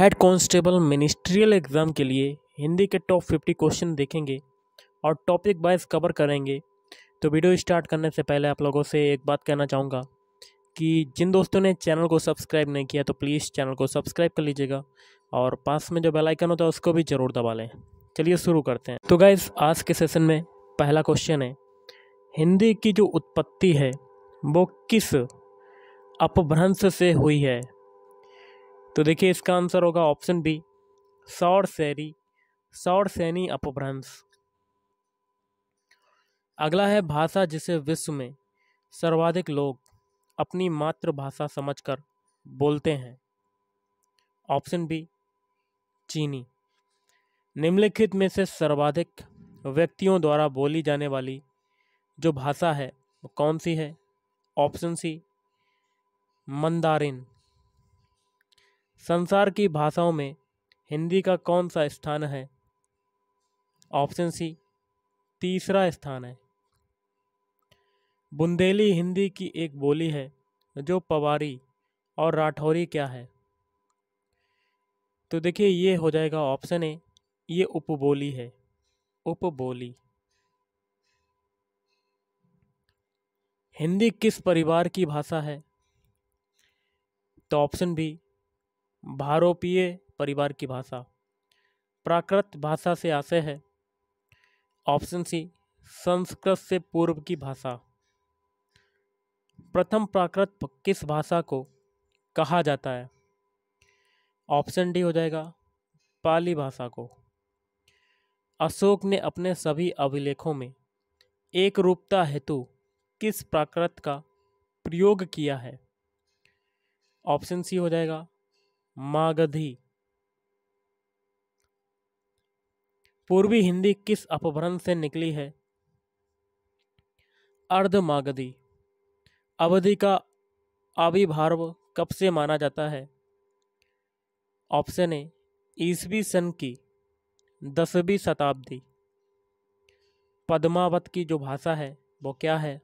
head constable ministerial exam के लिए हिंदी के टॉप फिफ्टी क्वेश्चन देखेंगे और टॉपिक वाइज कवर करेंगे तो वीडियो स्टार्ट करने से पहले आप लोगों से एक बात कहना चाहूँगा कि जिन दोस्तों ने चैनल को सब्सक्राइब नहीं किया तो प्लीज़ चैनल को सब्सक्राइब कर लीजिएगा और पास में जो बेलाइकन होता है उसको भी ज़रूर दबा लें चलिए शुरू करते हैं तो गाइज़ आज के सेशन में पहला क्वेश्चन है हिंदी की जो उत्पत्ति है वो किस अपभ्रंश से हुई है तो देखिए इसका आंसर होगा ऑप्शन बी सौर सैरी सौर सैनी अपभ्रंश अगला है भाषा जिसे विश्व में सर्वाधिक लोग अपनी मातृभाषा समझकर बोलते हैं ऑप्शन बी चीनी निम्नलिखित में से सर्वाधिक व्यक्तियों द्वारा बोली जाने वाली जो भाषा है वो कौन सी है ऑप्शन सी मंदारिन संसार की भाषाओं में हिंदी का कौन सा स्थान है ऑप्शन सी तीसरा स्थान है बुंदेली हिंदी की एक बोली है जो पवारी और राठौरी क्या है तो देखिए ये हो जाएगा ऑप्शन ए ये उपबोली है उपबोली हिंदी किस परिवार की भाषा है तो ऑप्शन बी भारोपीय परिवार की भाषा प्राकृत भाषा से आशय है ऑप्शन सी संस्कृत से पूर्व की भाषा प्रथम प्राकृत किस भाषा को कहा जाता है ऑप्शन डी हो जाएगा पाली भाषा को अशोक ने अपने सभी अभिलेखों में एक रूपता हेतु किस प्राकृत का प्रयोग किया है ऑप्शन सी हो जाएगा मागधी पूर्वी हिंदी किस अपभ्रंश से निकली है अर्धमागधी अवधि का आविभार्व कब से माना जाता है ऑप्शन ए ईसवी सन की दसवीं शताब्दी पद्मावत की जो भाषा है वो क्या है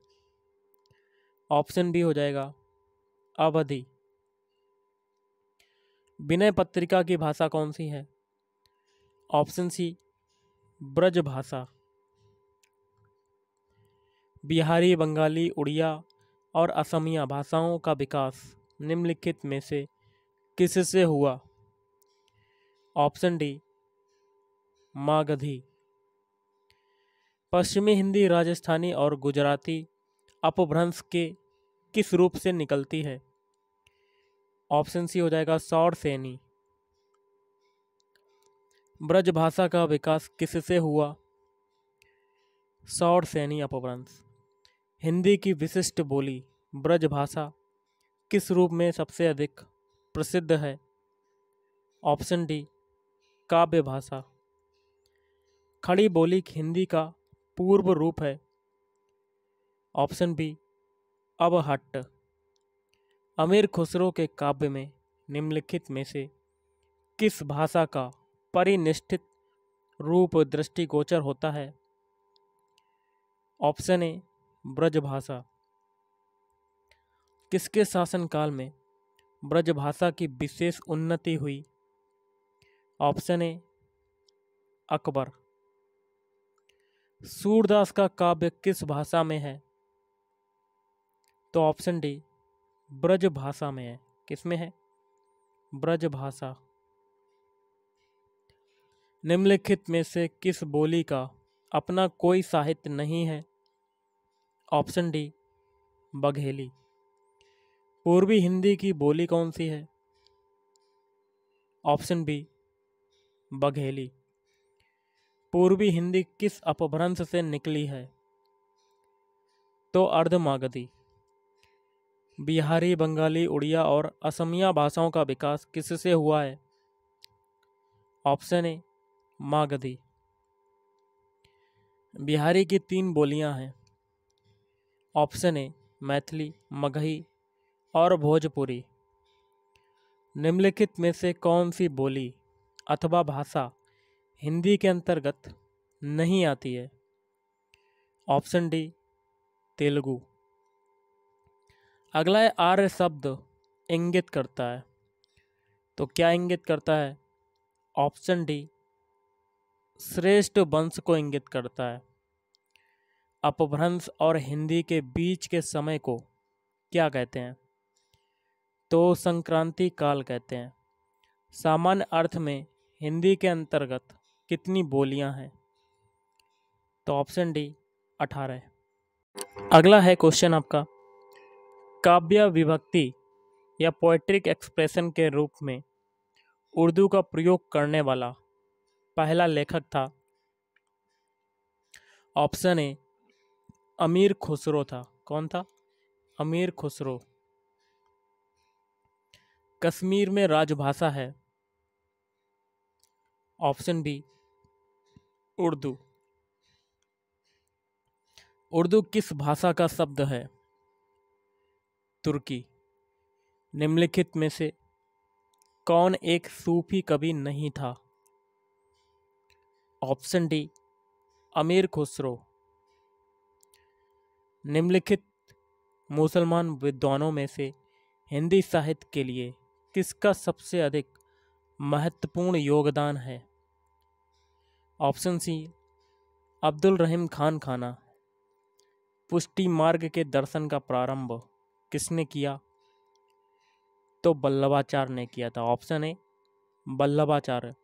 ऑप्शन बी हो जाएगा अवधि विनय पत्रिका की भाषा कौन सी है ऑप्शन सी ब्रज भाषा बिहारी बंगाली उड़िया और असमिया भाषाओं का विकास निम्नलिखित में से किससे हुआ ऑप्शन डी मागधी पश्चिमी हिंदी राजस्थानी और गुजराती अपभ्रंश के किस रूप से निकलती है ऑप्शन सी हो जाएगा सौर सैनी ब्रज भाषा का विकास किससे हुआ सौर सैनी अपभ्रंश हिंदी की विशिष्ट बोली ब्रज भाषा किस रूप में सबसे अधिक प्रसिद्ध है ऑप्शन डी काव्य भाषा खड़ी बोली हिंदी का पूर्व रूप है ऑप्शन बी हट अमीर खुसरो के काव्य में निम्नलिखित में से किस भाषा का परिनिष्ठित रूप दृष्टिगोचर होता है ऑप्शन ए ब्रजभाषा किसके शासनकाल में ब्रजभाषा की विशेष उन्नति हुई ऑप्शन ए अकबर सूरदास का काव्य किस भाषा में है तो ऑप्शन डी ब्रज भाषा में है किसमें है ब्रज भाषा निम्नलिखित में से किस बोली का अपना कोई साहित्य नहीं है ऑप्शन डी बघेली पूर्वी हिंदी की बोली कौन सी है ऑप्शन बी बघेली पूर्वी हिंदी किस अपभ्रंश से निकली है तो अर्धमागधी बिहारी बंगाली उड़िया और असमिया भाषाओं का विकास किससे हुआ है ऑप्शन ए मागधी बिहारी की तीन बोलियां हैं ऑप्शन ए मैथिली मगही और भोजपुरी निम्नलिखित में से कौन सी बोली अथवा भाषा हिंदी के अंतर्गत नहीं आती है ऑप्शन डी तेलुगु अगला है आर्य शब्द इंगित करता है तो क्या इंगित करता है ऑप्शन डी श्रेष्ठ वंश को इंगित करता है अपभ्रंश और हिंदी के बीच के समय को क्या कहते हैं तो संक्रांति काल कहते हैं सामान्य अर्थ में हिंदी के अंतर्गत कितनी बोलियां हैं तो ऑप्शन डी अठारह अगला है क्वेश्चन आपका काव्य विभक्ति या पोइट्रिक एक्सप्रेशन के रूप में उर्दू का प्रयोग करने वाला पहला लेखक था ऑप्शन ए अमीर खुसरो था कौन था अमीर खुसरो कश्मीर में राजभाषा है ऑप्शन बी उर्दू उर्दू किस भाषा का शब्द है तुर्की निम्नलिखित में से कौन एक सूफी कवि नहीं था ऑप्शन डी अमीर खुसरो निम्नलिखित मुसलमान विद्वानों में से हिंदी साहित्य के लिए किसका सबसे अधिक महत्वपूर्ण योगदान है ऑप्शन सी अब्दुल रहीम खान खाना पुष्टि मार्ग के दर्शन का प्रारंभ किसने किया तो बल्लभाचार्य ने किया था ऑप्शन ए बल्लभाचार्य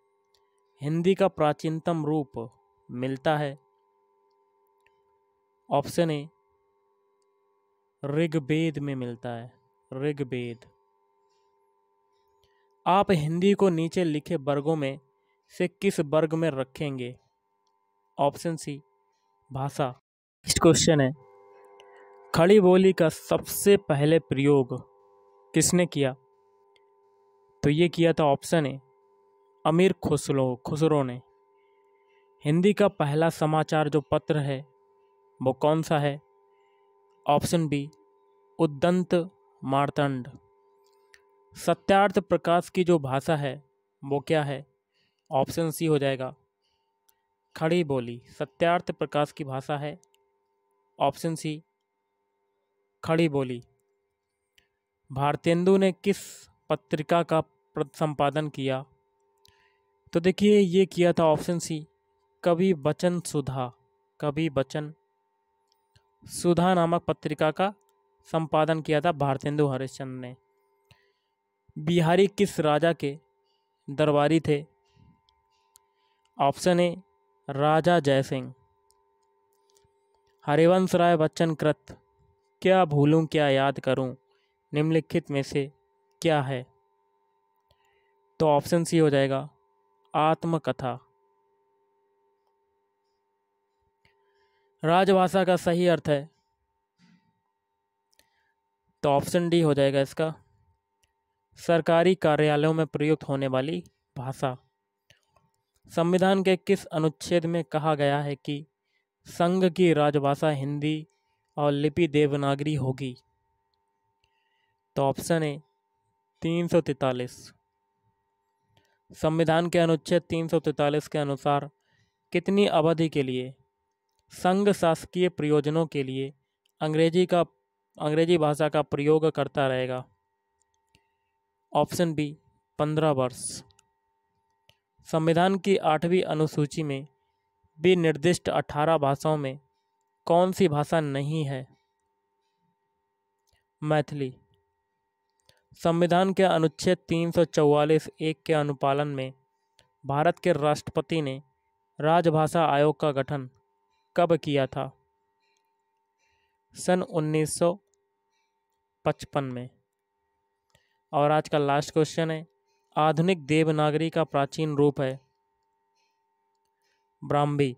हिंदी का प्राचीनतम रूप मिलता है ऑप्शन ए ऋग्वेद में मिलता है ऋग्वेद आप हिंदी को नीचे लिखे वर्गों में से किस वर्ग में रखेंगे ऑप्शन सी भाषा नेक्स्ट क्वेश्चन है खड़ी बोली का सबसे पहले प्रयोग किसने किया तो ये किया था ऑप्शन ए अमीर खुसरो खुसरो ने हिंदी का पहला समाचार जो पत्र है वो कौन सा है ऑप्शन बी उद्दंत मारतंड सत्यार्थ प्रकाश की जो भाषा है वो क्या है ऑप्शन सी हो जाएगा खड़ी बोली सत्यार्थ प्रकाश की भाषा है ऑप्शन सी खड़ी बोली भारतेंदु ने किस पत्रिका का संपादन किया तो देखिए ये किया था ऑप्शन सी कवि बचन सुधा कवि बचन सुधा नामक पत्रिका का संपादन किया था भारतेंदु हरिश्चंद्र ने बिहारी किस राजा के दरबारी थे ऑप्शन ए राजा जयसिंह हरिवंश राय बच्चन कृत क्या भूलूं क्या याद करूं निम्नलिखित में से क्या है तो ऑप्शन सी हो जाएगा आत्मकथा राजभाषा का सही अर्थ है तो ऑप्शन डी हो जाएगा इसका सरकारी कार्यालयों में प्रयुक्त होने वाली भाषा संविधान के किस अनुच्छेद में कहा गया है कि संघ की राजभाषा हिंदी और लिपि देवनागरी होगी तो ऑप्शन ए तीन सौ तैतालीस संविधान के अनुच्छेद तीन सौ तैतालीस के अनुसार कितनी अवधि के लिए संघ शासकीय प्रयोजनों के लिए अंग्रेजी का अंग्रेजी भाषा का प्रयोग करता रहेगा ऑप्शन बी पंद्रह वर्ष संविधान की आठवीं अनुसूची में भी निर्दिष्ट अठारह भाषाओं में कौन सी भाषा नहीं है मैथिली संविधान के अनुच्छेद तीन सौ चौवालीस एक के अनुपालन में भारत के राष्ट्रपति ने राजभाषा आयोग का गठन कब किया था सन 1955 में और आज का लास्ट क्वेश्चन है आधुनिक देवनागरी का प्राचीन रूप है ब्राह्मी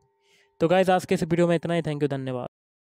तो गाइज आज के इस वीडियो में इतना ही थैंक यू धन्यवाद